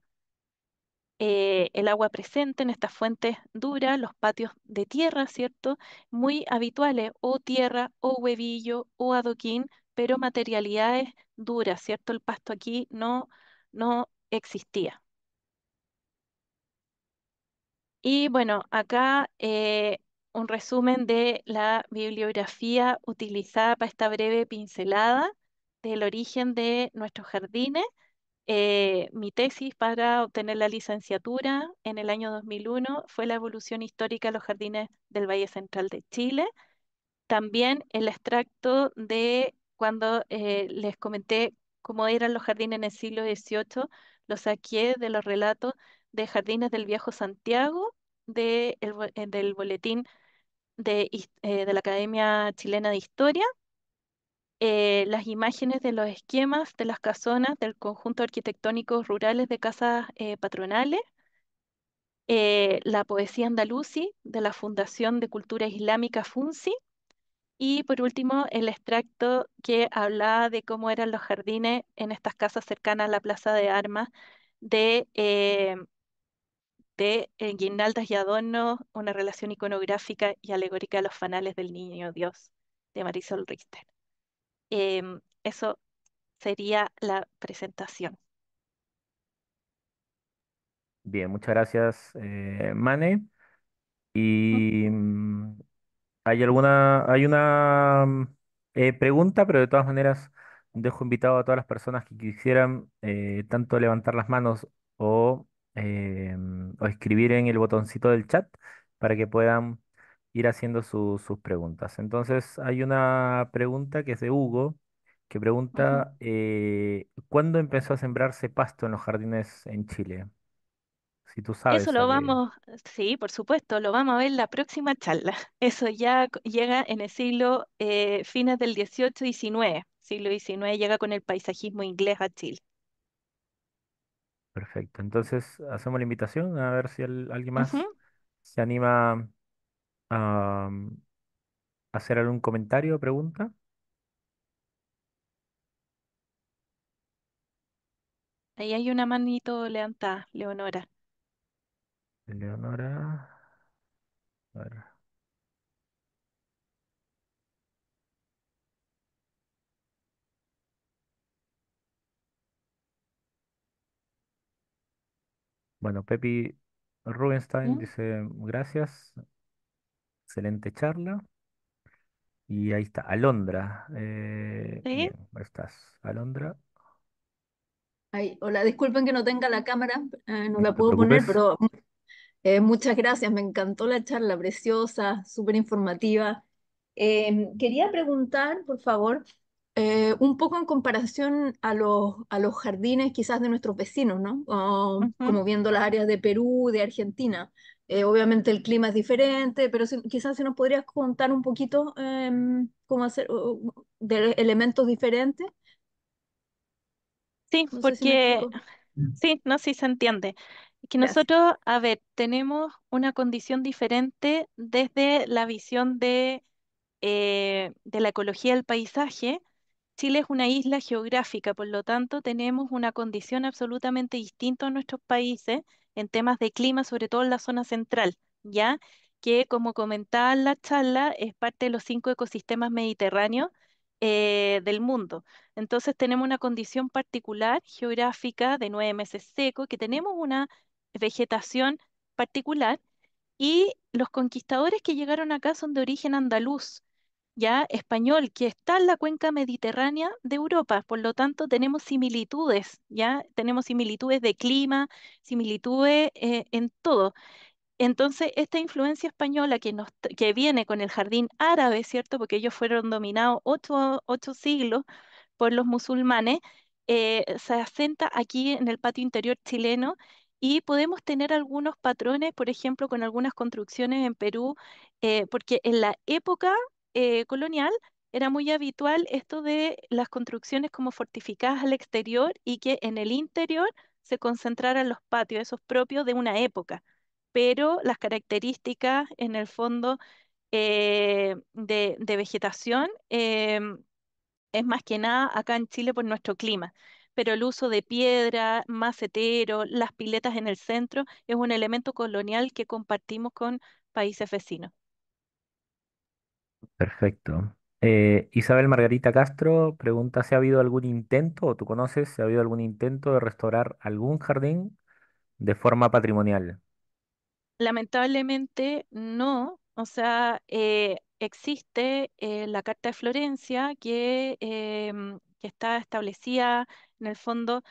el agua presente en estas fuentes dura... los patios de tierra, ¿cierto? Muy habituales, o tierra, o huevillo, o adoquín, pero materialidades duras, ¿cierto? El pasto aquí no, no existía. Y bueno, acá eh, un resumen de la bibliografía utilizada para esta breve pincelada del origen de nuestros jardines. Eh, mi tesis para obtener la licenciatura en el año 2001 fue la evolución histórica de los jardines del Valle Central de Chile. También el extracto de cuando eh, les comenté cómo eran los jardines en el siglo XVIII, los saqué de los relatos de Jardines del Viejo Santiago, eh, del boletín eh, de, la Academia Chilena de Historia, las imágenes de los esquemas de las casonas del conjunto arquitectónico rurales de casas patronales, la poesía andalusi de la Fundación de Cultura Islámica FUNSI, y por último, el extracto que hablaba de cómo eran los jardines en estas casas cercanas a la Plaza de Armas, de, eh, de eh, y adornos, una relación iconográfica y alegórica de los fanales del Niño Dios, de Marisol Richter. Em, eso sería la presentación. Bien, muchas gracias, eh, Mane. Y. Mm, hay alguna, hay una mm, eh, pregunta, pero de todas maneras dejo invitado a todas las personas que quisieran eh, tanto levantar las manos o, eh, o escribir en el botoncito del chat para que puedan ir haciendo sus preguntas. Entonces, hay una pregunta que es de Hugo, que pregunta, ¿cuándo empezó a sembrarse pasto en los jardines en Chile? Eso lo vamos, sí, por supuesto, lo vamos a ver en la próxima charla. Eso ya llega en el siglo, eh, fines del 18 y 19. Siglo XIX llega con el paisajismo inglés a Chile. Perfecto. Entonces, hacemos la invitación a ver si alguien más se anima a mm, hacer algún comentario o pregunta. Ahí hay una manito levantada, Leonora. Leonora. Bueno, Pepi Rubenstein ¿Mm? dice gracias, excelente charla. Y ahí está, Alondra. Eh, estás, Alondra. Ay, hola, disculpen que no tenga la cámara, eh, no, la puedo poner, pero eh, muchas gracias, me encantó la charla, preciosa, súper informativa. Em, quería preguntar, por favor, eh, un poco en comparación a los, a los jardines quizás de nuestros vecinos, ¿no? Ah, como viendo las áreas de Perú, de Argentina. Eh, obviamente el clima es diferente, pero quizás si nos podrías contar un poquito em, cómo hacer de elementos diferentes. Sí, porque... sí, no, sé sí se entiende que nosotros, a ver, tenemos una condición diferente desde la visión de, eh, de la ecología del paisaje. Chile es una isla geográfica, por lo tanto tenemos una condición absolutamente distinta a nuestros países en temas de clima, sobre todo en la zona central, ¿ya? Que como comentaba en la charla, es parte de los cinco ecosistemas mediterráneos eh, del mundo. Entonces tenemos una condición particular geográfica de nueve meses seco, que tenemos una vegetación particular y los conquistadores que llegaron acá son de origen andaluz, ya español, que está en la cuenca mediterránea de Europa, por lo tanto tenemos similitudes, ya tenemos similitudes de clima, similitudes eh, en todo. Entonces, esta influencia española que, nos, que viene con el jardín árabe, ¿cierto? Porque ellos fueron dominados ocho, siglos por los musulmanes, eh, se asienta aquí en el patio interior chileno y podemos tener algunos patrones, por ejemplo, con algunas construcciones en Perú, eh, porque en la época eh, colonial era muy habitual esto de las construcciones como fortificadas al exterior y que en el interior se concentraran los patios, esos propios de una época. Pero las características, en el fondo, eh, de, vegetación em, es más que nada acá en Chile por nuestro clima pero el uso de piedra, macetero, las piletas en el centro, es un elemento colonial que compartimos con países vecinos. Perfecto. Eh, Isabel Margarita Castro pregunta si ha habido algún intento, o tú conoces, si ha habido algún intento de restaurar algún jardín de forma patrimonial. Lamentablemente no, o sea, eh, existe eh, la Carta de Florencia que em, que está establecida en el fondo,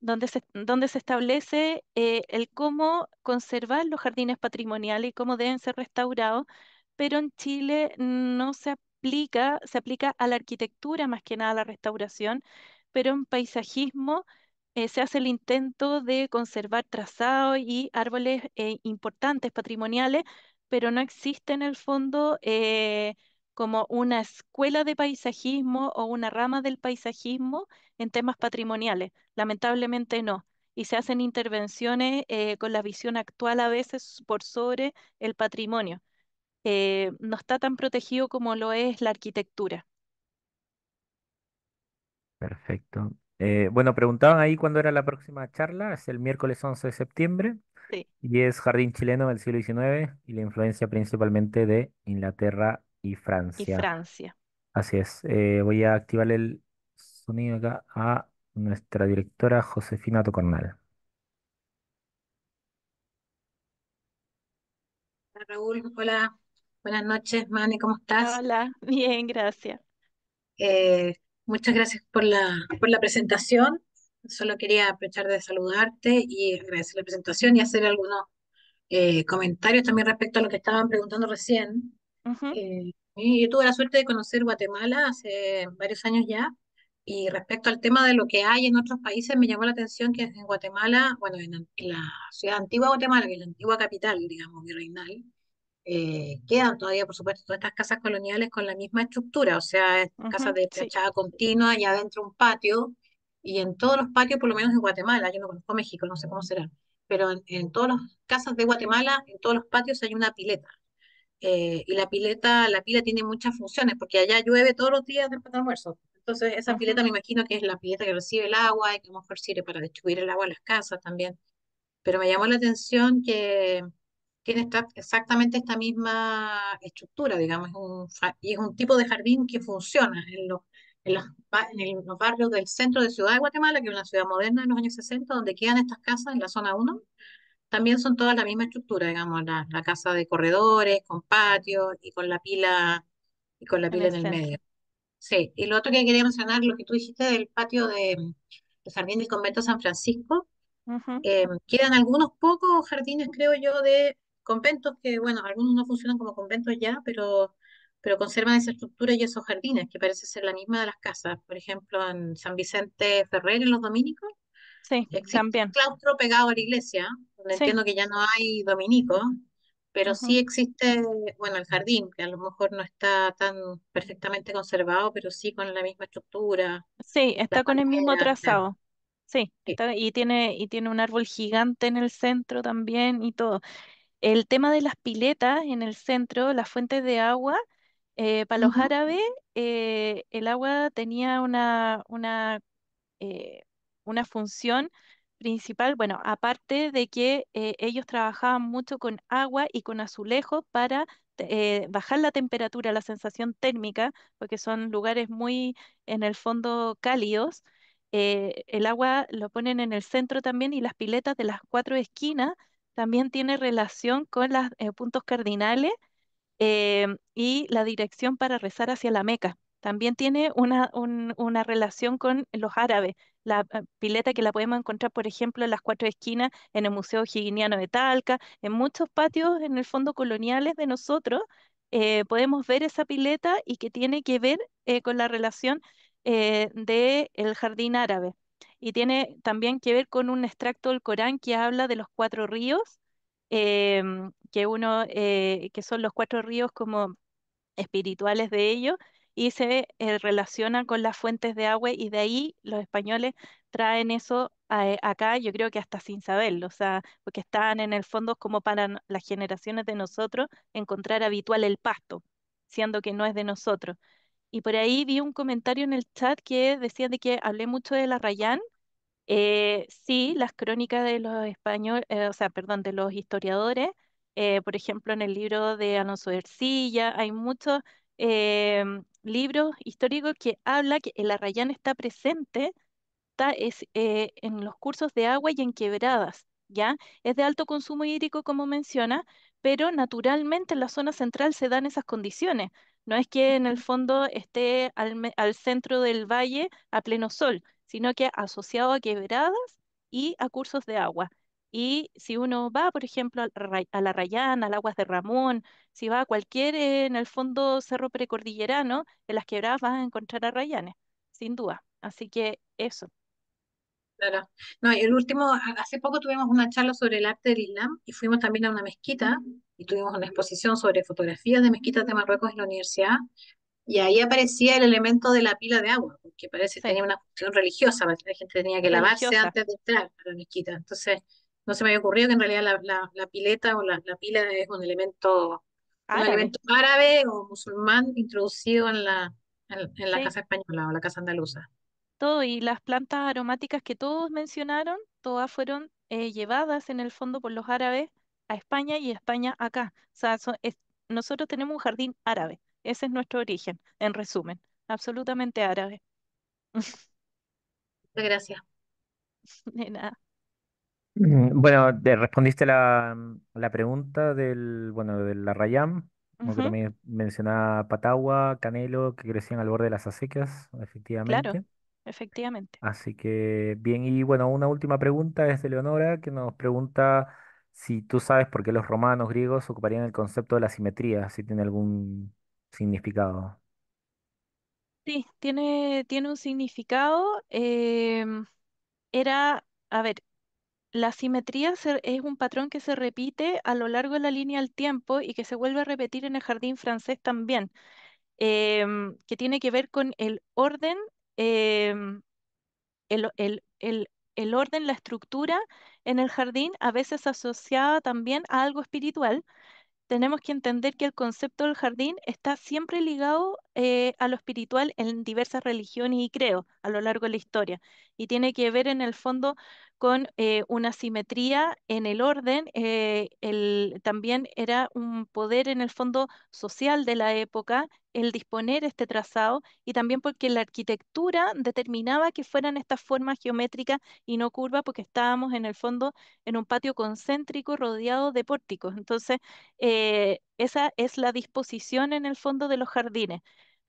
donde se, donde se establece eh, el cómo conservar los jardines patrimoniales y cómo deben ser restaurados, pero en Chile no se aplica, se aplica a la arquitectura más que nada a la restauración, pero en paisajismo eh, se hace el intento de conservar trazados y árboles eh, importantes patrimoniales, pero no existe en el fondo como una escuela de paisajismo o una rama del paisajismo en temas patrimoniales. Lamentablemente no. Y se hacen intervenciones eh, con la visión actual a veces por sobre el patrimonio. Eh, no está tan protegido como lo es la arquitectura. Perfecto. Eh, bueno, preguntaban ahí cuándo era la próxima charla. Es el miércoles 11 de septiembre. Y es Jardín Chileno del siglo XIX y la influencia principalmente de Inglaterra y Francia. Así es. Eh, voy a activar el sonido acá a nuestra directora Josefina Tocornal. Raúl, hola, buenas noches, Manny, ¿cómo estás? Hola, bien, gracias. Eh, muchas gracias por la, por la presentación. Solo quería aprovechar de saludarte y agradecer la presentación y hacer algunos eh, comentarios también respecto a lo que estaban preguntando recién. Eh, yo tuve la suerte de conocer Guatemala hace varios años ya. Y respecto al tema de lo que hay en otros países, me llamó la atención que en Guatemala, bueno, en, la ciudad antigua de Guatemala, que es la antigua capital, digamos, virreinal, eh, quedan todavía, por supuesto, todas estas casas coloniales con la misma estructura, o sea, casas de fachada continua y adentro un patio. Y en todos los patios, por lo menos en Guatemala, yo no conozco México, no sé cómo será, pero en, en todas las casas de Guatemala, en todos los patios hay una pileta. Eh, y la pileta, la pila tiene muchas funciones, porque allá llueve todos los días después del almuerzo. Entonces, esa pileta me imagino que es la pileta que recibe el agua y que a lo mejor sirve para distribuir el agua a las casas también. Pero me llamó la atención que tiene exactamente esta misma estructura, digamos, y es un tipo de jardín que funciona en los, en los, en los, barrios del centro de Ciudad de Guatemala, que es una ciudad moderna de los años 60, donde quedan estas casas en la zona 1, también son todas la misma estructura, digamos, la, casa de corredores, con patio y con la pila, y con la pila en el medio. Sí, y lo otro que quería mencionar, lo que tú dijiste del patio de, del Jardín del Convento San Francisco, em, quedan algunos pocos jardines, creo yo, de conventos que, bueno, algunos no funcionan como conventos ya, pero, pero conservan esa estructura y esos jardines, que parece ser la misma de las casas. Por ejemplo, en San Vicente Ferrer, en los Dominicos, Sí, también. claustro pegado a la iglesia, entiendo que ya no hay dominico, pero sí existe, bueno, el jardín, que a lo mejor no está tan perfectamente conservado, pero sí con la misma estructura. Sí, está con el mismo trazado. Sí, y tiene, y tiene un árbol gigante en el centro también y todo. El tema de las piletas en el centro, las fuentes de agua, eh, para los árabes eh, el agua tenía una, una eh, una función principal, bueno, aparte de que eh, ellos trabajaban mucho con agua y con azulejos para eh, bajar la temperatura, la sensación térmica, porque son lugares muy, en el fondo, cálidos. Eh, el agua lo ponen en el centro también y las piletas de las cuatro esquinas también tiene relación con los puntos cardinales y la dirección para rezar hacia la Meca. También tiene una relación con los árabes la eh, pileta que la podemos encontrar, por ejemplo, en las cuatro esquinas, en el Museo Higiniano de Talca, en muchos patios en el fondo coloniales de nosotros, eh, podemos ver esa pileta y que tiene que ver eh, con la relación del jardín árabe. Y tiene también que ver con un extracto del Corán que habla de los cuatro ríos, em, que, uno, que son los cuatro ríos como espirituales de ellos, y se eh, relaciona con las fuentes de agua y de ahí los españoles traen eso eh, acá, yo creo que hasta sin saberlo, o sea, porque están en el fondo como para las generaciones de nosotros encontrar habitual el pasto, siendo que no es de nosotros. Y por ahí vi un comentario en el chat que decía de que hablé mucho de la Rayán. Eh, sí, las crónicas de los españoles, o sea, perdón, de los historiadores, por ejemplo, en el libro de Alonso Ercilla, hay muchos Libro histórico que habla que el arrayán está presente está, es, eh, en los cursos de agua y en quebradas, ¿ya? Es de alto consumo hídrico, como menciona, pero naturalmente en la zona central se dan esas condiciones. No es que en el fondo esté al centro del valle a pleno sol, sino que asociado a quebradas y a cursos de agua. Y si uno va, por ejemplo, a la Rayana, al Aguas de Ramón, si va a cualquier, eh, en el fondo, cerro precordillerano, en las quebradas vas a encontrar a Rayanes, sin duda. Así que eso. Claro. No, y el último, hace poco tuvimos una charla sobre el arte del Islam y fuimos también a una mezquita y tuvimos una exposición sobre fotografías de mezquitas de Marruecos en la universidad y ahí aparecía el elemento de la pila de agua, porque parece que tenía una función religiosa, la gente tenía que lavarse antes de entrar a la mezquita. Entonces, no se me había ocurrido que en realidad la, pileta o la, pila es un elemento, árabe. elemento árabe o musulmán introducido en la, en, la casa española o la casa andaluza. Todo, y las plantas aromáticas que todos mencionaron, todas fueron eh, llevadas en el fondo por los árabes a España y España acá. O sea, nosotros tenemos un jardín árabe, ese es nuestro origen, en resumen, absolutamente árabe. Muchas gracias. De nada. Mm, bueno, respondiste la, la pregunta del, bueno, de la Rayam, como que también mencionaba Patagua, Canelo, que crecían al borde de las acequias, claro, efectivamente. Así que bien, y bueno, una última pregunta es de Leonora, que nos pregunta si tú sabes por qué los romanos griegos ocuparían el concepto de la simetría, si tiene algún significado. Sí, tiene, tiene un significado. Em, era, a ver, la simetría es un patrón que se repite a lo largo de la línea del tiempo y que se vuelve a repetir en el jardín francés también, em, que tiene que ver con el orden, em, el orden, la estructura en el jardín, a veces asociada también a algo espiritual, tenemos que entender que el concepto del jardín está siempre ligado eh, a lo espiritual en diversas religiones y creo a lo largo de la historia y tiene que ver en el fondo con eh, una simetría en el orden, eh, también era un poder en el fondo social de la época el disponer este trazado y también porque la arquitectura determinaba que fueran estas formas geométricas y no curvas porque estábamos en el fondo en un patio concéntrico rodeado de pórticos. Entonces, eh, esa es la disposición en el fondo de los jardines.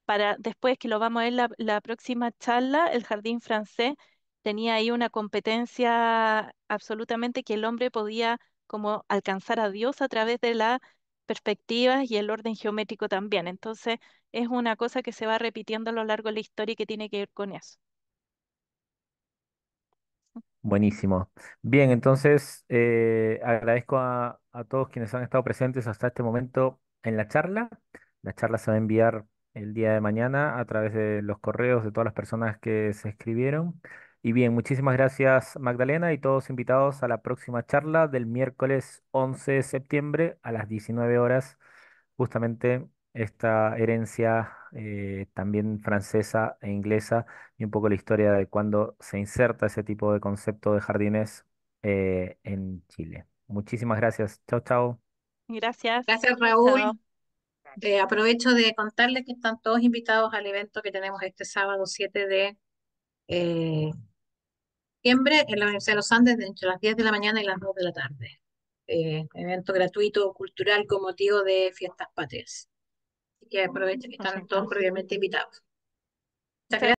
Para después que lo vamos a ver la, la próxima charla, el jardín francés tenía ahí una competencia absolutamente que el hombre podía como alcanzar a Dios a través de la perspectivas y el orden geométrico también. Entonces, es una cosa que se va repitiendo a lo largo de la historia y que tiene que ver con eso. Buenísimo. Bien, entonces eh, agradezco a, a, todos quienes han estado presentes hasta este momento en la charla. La charla se va a enviar el día de mañana a través de los correos de todas las personas que se escribieron. Y bien, muchísimas gracias Magdalena y todos invitados a la próxima charla del miércoles 11 de septiembre a las 19 horas, justamente esta herencia eh, también francesa e inglesa y un poco la historia de cuándo se inserta ese tipo de concepto de jardines eh, en Chile. Muchísimas gracias. Chao, chao. Gracias. Gracias, Raúl. Eh, aprovecho de contarles que están todos invitados al evento que tenemos este sábado 7 de en la Universidad de los Andes entre las 10 de la mañana y las 2 de la tarde. Eh, evento gratuito cultural con motivo de fiestas patrias. Así que ah, aprovechen que están todos previamente invitados.